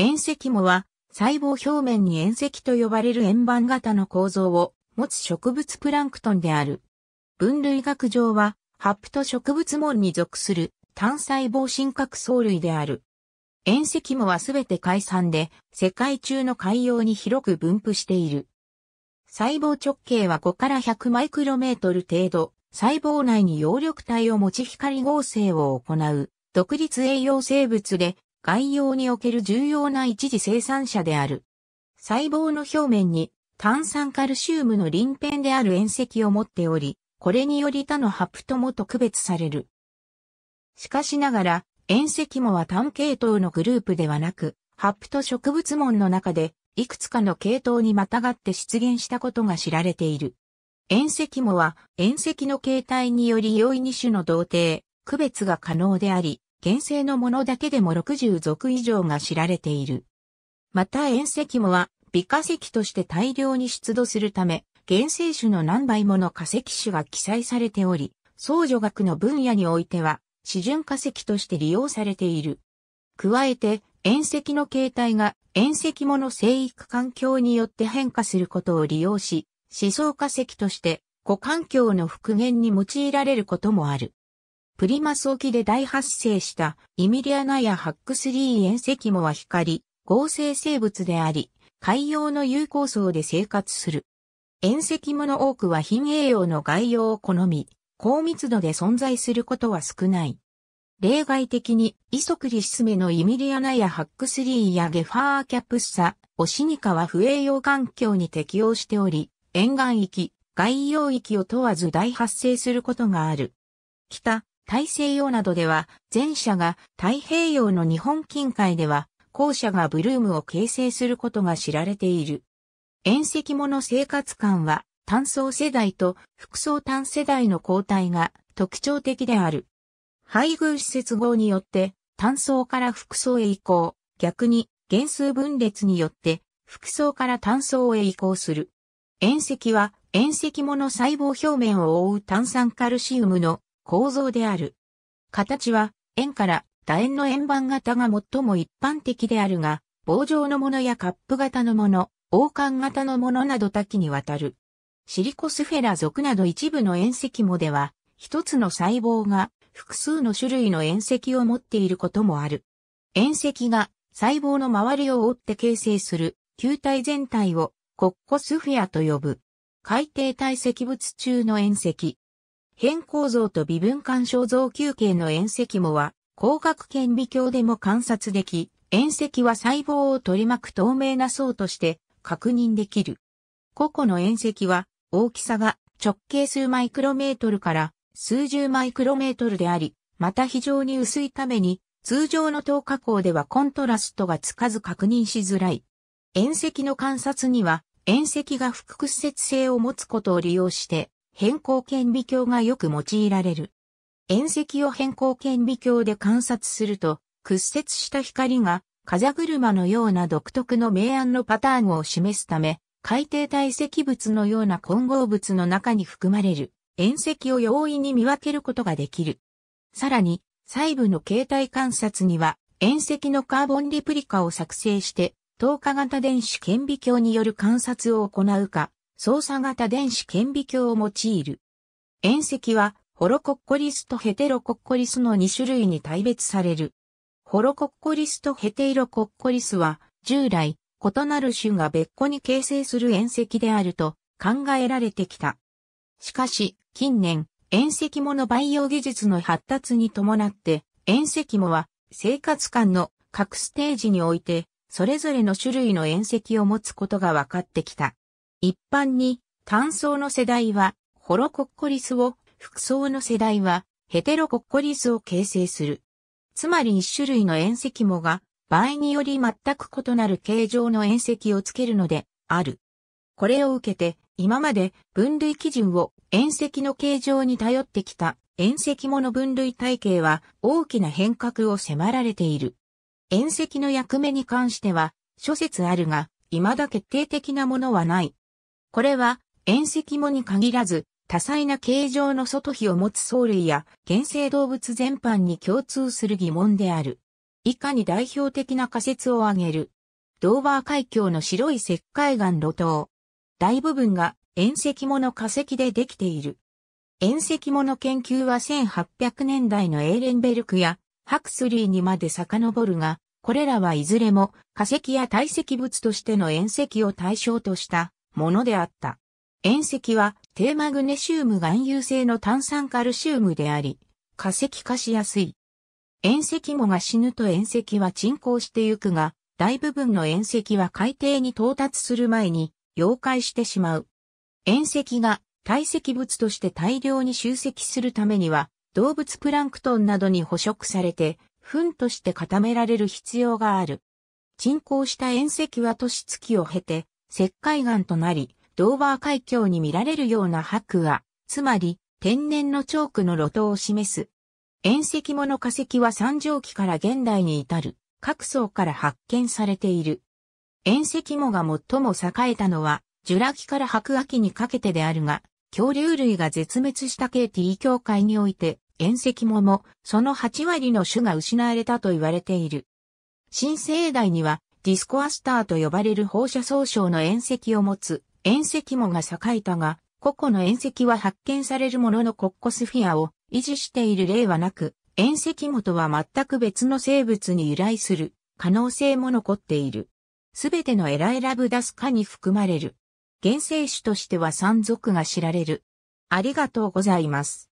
塩石藻は細胞表面に塩石と呼ばれる円盤型の構造を持つ植物プランクトンである。分類学上は、ハプト植物門に属する単細胞真核藻類である。塩石藻はすべて海産で、世界中の海洋に広く分布している。細胞直径は5から100マイクロメートル程度、細胞内に葉緑体を持ち光合成を行う、独立栄養生物で、概要における重要な一次生産者である。細胞の表面に炭酸カルシウムの鱗片である塩石を持っており、これにより他のハプトもと区別される。しかしながら、塩石もは単系統のグループではなく、ハプト植物門の中で、いくつかの系統にまたがって出現したことが知られている。塩石もは、塩石の形態により容易に種の同定、区別が可能であり、原生のものだけでも60属以上が知られている。また遠石もは、美化石として大量に出土するため、原生種の何倍もの化石種が記載されており、僧女学の分野においては、始準化石として利用されている。加えて、遠石の形態が遠石もの生育環境によって変化することを利用し、思想化石として、古環境の復元に用いられることもある。プリマス沖で大発生したイミリアナやハックスリー遠石もは光、合成生物であり、海洋の有効層で生活する。遠石もの多くは貧栄養の外洋を好み、高密度で存在することは少ない。例外的に、イソクリシスメのイミリアナやハックスリーやゲファーキャプッサ、オシニカは不栄養環境に適応しており、沿岸域、外洋域を問わず大発生することがある。北、大西洋などでは、前者が太平洋の日本近海では、後者がブルームを形成することが知られている。遠も物生活感は、単層世代と複層単世代の交代が特徴的である。配偶施設号によって、単層から複層へ移行、逆に、減数分裂によって、複層から単層へ移行する。遠石は、遠石もの細胞表面を覆う炭酸カルシウムの構造である。形は、円から楕円の円盤型が最も一般的であるが、棒状のものやカップ型のもの、王冠型のものなど多岐にわたる。シリコスフェラ属など一部の塩石もでは、一つの細胞が複数の種類の塩石を持っていることもある。塩石が細胞の周りを覆って形成する球体全体をコッコスフェアと呼ぶ。海底体積物中の塩石、変構造と微分間渉像球形の遠石もは、光学顕微鏡でも観察でき、遠石は細胞を取り巻く透明な層として確認できる。個々の遠石は大きさが直径数マイクロメートルから数十マイクロメートルであり、また非常に薄いために通常の等加工ではコントラストがつかず確認しづらい。遠石の観察には遠石が複屈折性を持つことを利用して変更顕微鏡がよく用いられる。遠石を変更顕微鏡で観察すると、屈折した光が風車のような独特の明暗のパターンを示すため、海底堆積物のような混合物の中に含まれる遠石を容易に見分けることができる。さらに、細部の形態観察には、遠石のカーボンリプリカを作成して、透過型電子顕微鏡による観察を行うか、操作型電子顕微鏡を用いる。縁石は、ホロコッコリスとヘテロコッコリスの2種類に大別される。ホロコッコリスとヘテロコッコリスは、従来、異なる種が別個に形成する縁石であると考えられてきた。しかし、近年、縁石もの培養技術の発達に伴って、縁石もは生活間の各ステージにおいて、それぞれの種類の縁石を持つことが分かってきた。一般に、単層の世代は、ホロコッコリスを、複層の世代は、ヘテロコッコリスを形成する。つまり一種類の縁石もが、場合により全く異なる形状の縁石をつけるので、ある。これを受けて、今まで分類基準を縁石の形状に頼ってきた縁石もの分類体系は大きな変革を迫られている。縁石の役目に関しては諸説あるが、未だ決定的なものはない。これは、遠赤藻に限らず、多彩な形状の外皮を持つ藻類や原生動物全般に共通する疑問である。以下に代表的な仮説を挙げる。ドーバー海峡の白い石灰岩露頭。大部分が遠赤藻の化石でできている。遠赤藻の研究は1800年代のエーレンベルクやハクスリーにまで遡るが、これらはいずれも化石や堆積物としての遠石を対象としたものであった。塩石は低マグネシウム含有性の炭酸カルシウムであり、化石化しやすい。塩石もが死ぬと塩石は沈降してゆくが、大部分の塩石は海底に到達する前に溶解してしまう。塩石が堆積物として大量に集積するためには、動物プランクトンなどに捕食されて、糞として固められる必要がある。沈降した塩石は年月を経て、石灰岩となり、ドーバー海峡に見られるような白亜、つまり天然のチョークの路頭を示す。遠石の化石は三畳紀から現代に至る各層から発見されている。遠石もが最も栄えたのは、ジュラ紀から白亜紀にかけてであるが、恐竜類が絶滅した KT 協会において、遠石もも、その8割の種が失われたと言われている。新生代には、ディスコアスターと呼ばれる放射総称の縁石を持つ、縁石もが栄えたが、個々の縁石は発見されるもののコッコスフィアを維持している例はなく、縁石もとは全く別の生物に由来する可能性も残っている。すべてのエラエラブダス科に含まれる。原生種としては山賊が知られる。ありがとうございます。